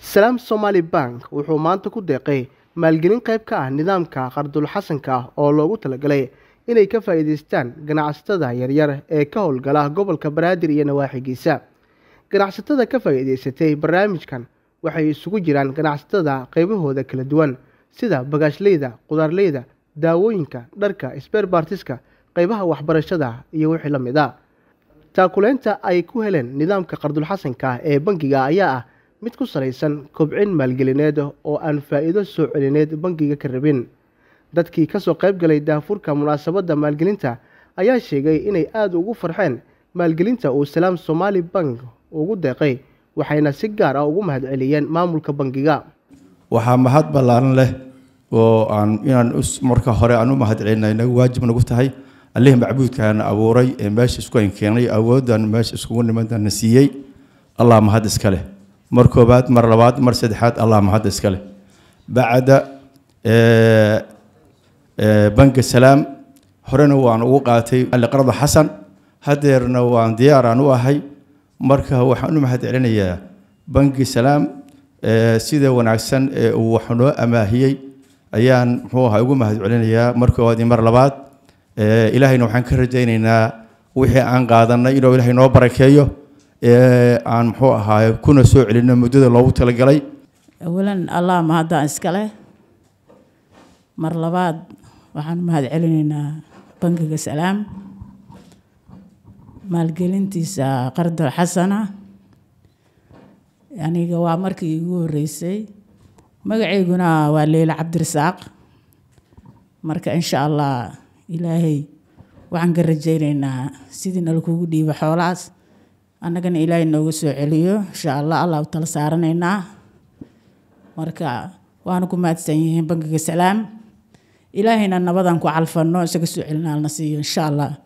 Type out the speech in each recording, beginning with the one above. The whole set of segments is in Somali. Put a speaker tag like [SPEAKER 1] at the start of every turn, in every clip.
[SPEAKER 1] salaam somaali bank wuxuu maanta ku deeqay maalgelin qayb ka ah nidaamka qardulxasanka ah oo loogu talagalay inay ka faa'iidaystaan ganacsatada yaryar ee ka howlgala gobolka banaadir iyo nawaaxigiisa ganacsatada ka faa'iidaysatay barnaamijkan waxay isugu jiraan ganacsatada qaybahooda kala duwan sida bagaashleyda qudaarleyda daawooyinka dharka sberbartiska qaybaha waxbarashada iyo wixii la mid a ah. taakuleynta ay ku heleen nidaamka qardulxasanka ah ee bankiga ayaa ah mid ku salaysan kobcin maalgelineed oo aan faa'iido soo celineed bangiga ka rabin dadkii ka soo qayb galay daafurka munaasabadda maalgelinta ayaa sheegay inay aada ugu farxeen maalgelinta uu salaam somaali bank ugu deeqay waxayna si gaar ah ugu mahad celiyeen maamulka bangiga
[SPEAKER 2] waxaa mahad ballaaran leh oo aan inaan marka hore aan u mahad mahadcelinay inaga waajib nagu tahay allihii macbuudkaana abuuray ee meesha isku an keenay awooddan meesha iskugu nimantanna siiyey allah mahad iska leh mar koobaad mar labaad mar saddexaad allah mahad iskale bacda eh, eh, banka salaam horena waan ugu qaatay aliqarda xasan hadeerna waan diyaaraan u ahay marka waxaan u mahad celinayaa banki salaam eh, sida wanaagsan ee uu wax noo amaahiyey ayaan muxuu ahaa ugu mahad mar koowaad iyo mar labaad ilaahayna waxaan ka rajaynaynaa wixii aan qaadanay inuu ilahay noo barakeeyo ee aan muxuu ahaa kuna soo celino muddada loogu talagalay
[SPEAKER 3] awalan allah iska leh mar labaad waxaan mahad celinaynaa bangiga salaam maalgelintiisa qardal xasana aniga waa markii igu horeysay magacayguna waa leyla cabdirasaaq marka insha allah ilaahay waxaan ka rajaynaynaa sidii nalakugu dhiiba xoolahaas annagana ilaahay nooga soo celiyo insha allah allah tala saaranaynaa marka waana ku mahadsan yihiin bangiga salaam ilaahayna nabadan ku calfano isaga soo celinaalna siiyo insha allah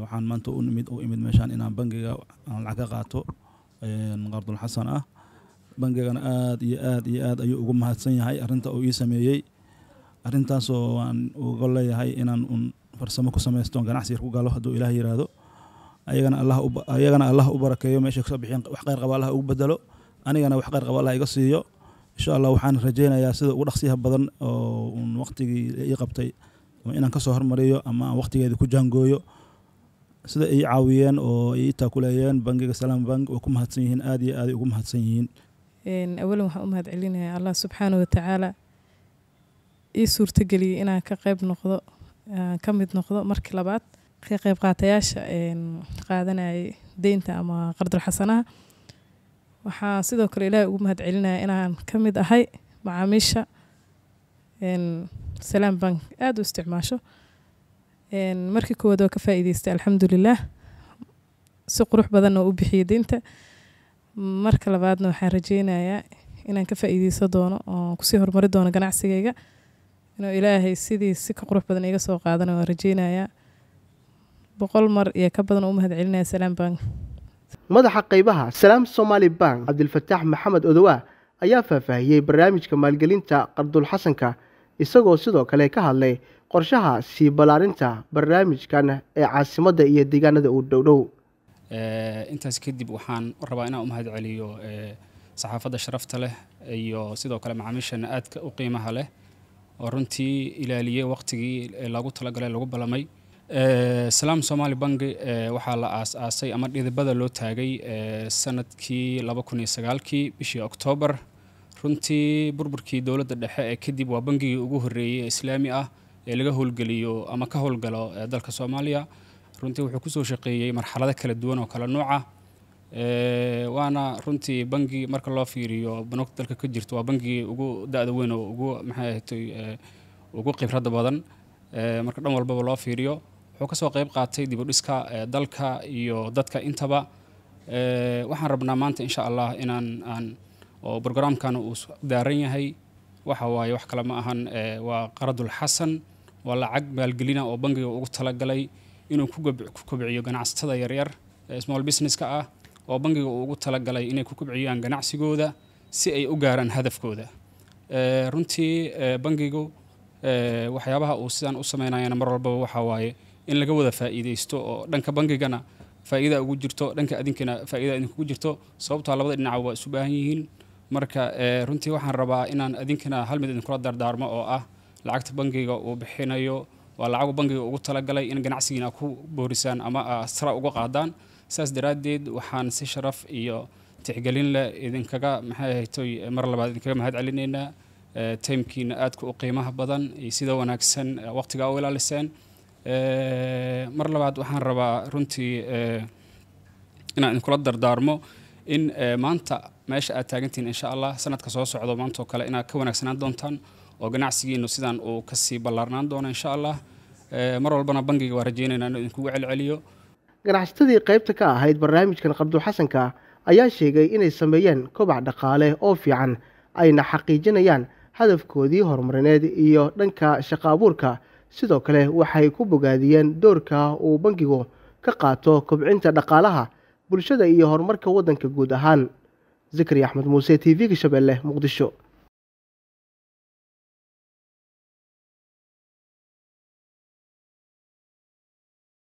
[SPEAKER 4] waxaan maanta u imid u imid meeshaan inaan bangiga aan lacag ka qaato qardulxasan ah bangigana aada iyo aada iyo aada ayuu ugu mahadsan yahay arrinta uu ii sameeyey arrintaasoo waan uga leeyahay inaan un farsamo ku samaysto ganacsi yar ku galo hadduu ilaah yiraahdo ayagana allah u barakeeyo meeshay kasoo bixeen wax qayr qaba allah ugu bedelo anigana wax qayr qaba allah iga siiyo insha allah waxaan rajaynayaa sida ugu dhaqsiyaha badan oo uun waqtigii ii qabtay inaan kasoo hormariyo ama aan waqtigeeda ku jaangooyo sida ay caawiyeen oo ay ii taakuleeyeen bankiga salaam bank way ku mahadsan yihiin aad iyo aaday ugu mahadsan yihiin
[SPEAKER 5] awalan waxaan u mahad celinayaa allah subxaana watacaala ii suurtageliyay inaan ka qayb noqdo aan ka mid noqdo markii labaad ka qaybqaatayaasha qaadanayay deynta ama qardulxasanaha waxaa sidoo kale ilaahay ugu mahad celinaya inaan ka mid ahay macaamiisha salaan bank aada u isticmaasho markii koowaad waa ka faa'iidaystay alxamdulilaah si qurux badanna u bixiyay deynta marka labaadna waxaan rajeynayaa inaan ka faa'iidaysan doono oo kusii horumari doono ganacsigayga inuu ilaahay sidii si ka qurux badan iga soo qaadana waan rajeynayaa boqol mar iyo ka badan u mahadcelinaya salaam bank
[SPEAKER 1] madaxa qaybaha salaam somaali bank cabdilfataax maxamed odowa ayaa faahfaahiyey barnaamijka maalgelinta qardul xasanka isagoo sidoo kale ka hadlay qorshaha sii ballaarinta barnaamijkan ee caasimadda iyo deegaanada uu dhowdhow
[SPEAKER 4] eh, intaas kadib waxaan rabaa inaan u mahad celiyo eh, saxaafadda sharafta leh iyo sidoo kale macaamiishana aadka u qiimaha leh oo runtii ilaaliyey waqtigii eh, lagu talagalay lagu ballamay Eh, salaam somaali bangi eh, waxaa la aas-aasay ama dhidibada loo taagay eh, sanadkii kii bishii oktoobar runtii burburkii dowladda dhexe ee kadib waa bangigii ugu horeeyey ee islaami ah ee laga howlgeliyo ama ka howlgalo dalka soomaaliya runtii wuxuu kusoo shaqeeyey marxalado kala duwan oo kala nooca waana runtii bangi marka loo fiiriyo banogta dalka ka jirto waa bangigii ugu da-da weyn oo ugu maxay ahatay ugu khibradda badan marka dhan walbaba loo fiiriyo wuxuu kasoo qeyb qaatay dibudhiska eh, dalka iyo dadka intaba eh, waxaan rabnaa maanta insha allah inaan aan oo brograamkan uu daaran yahay waxa waaye wax kale ma ahan eh, waa qaradul xasan waa lacag maalgelina oo bangiga ugu talagalay inuu ku kobciyo ganacsatada yaryar small businesska ah oo bangiga ugu talagalay inay ku kobciyaan ganacsigooda si ay u gaaraan hadafkooda runtii bangigu waxyaabaha uu sidaan u sameynayana mar walbaba waxa waaye in laga wada faa'iidaysto oo dhanka bankigana faa'iida ugu jirto dhanka adinkana faa'iida idinkugu jirto sababtoo ah labada dhinaca waa isu baahan yihiin marka eh, runtii waxaan rabaa inaan adinkana hal mid idinkula dardaarmo oo ah lacagta bankiga uu bixinayo waa lacagu bangiga ugu talagalay in ganacsigiina ku boorisaan ama ah, sara uga qaadaan saas daraaddeed waxaan si sharaf iyo tixgelin leh idinkaga maxayhaytoy eh, mar labaad idinkaga mahad celinaynaa eh, taymkiina aadka u qiimaha badan iyo sida wanaagsan waqtiga u ilaaliseen Eh, mar labaad waxaan rabaa runtii eh, inaan idinkula dardaarmo in eh, maanta meesha aad taagantihiin insha allah sanadka soo socdo maantaoo kale inaad ka wanaagsanaan doontaan oo ganacsigiinu sidaan uu kasii ballaarnaan doono insha allah mar walbana bangiga waa rajeynayna inuu idinkugu celceliyo
[SPEAKER 1] ganacsatadii qaybta ka ahayd barnaamijkan qabdulxasanka ayaa sheegay inay sameeyeen kobac dhaqaale oo fiican ayna xaqiijinayaan hadafkoodii horumarineed iyo dhanka shaqa abuurka sidoo kale waxay ku bogaadiyeen doorka uu bankigu ka qaato kobcinta dhaqaalaha bulshada iyo horumarka waddanka guud ahaan zakari axmed muuse t v-ga shabeelle muqdisho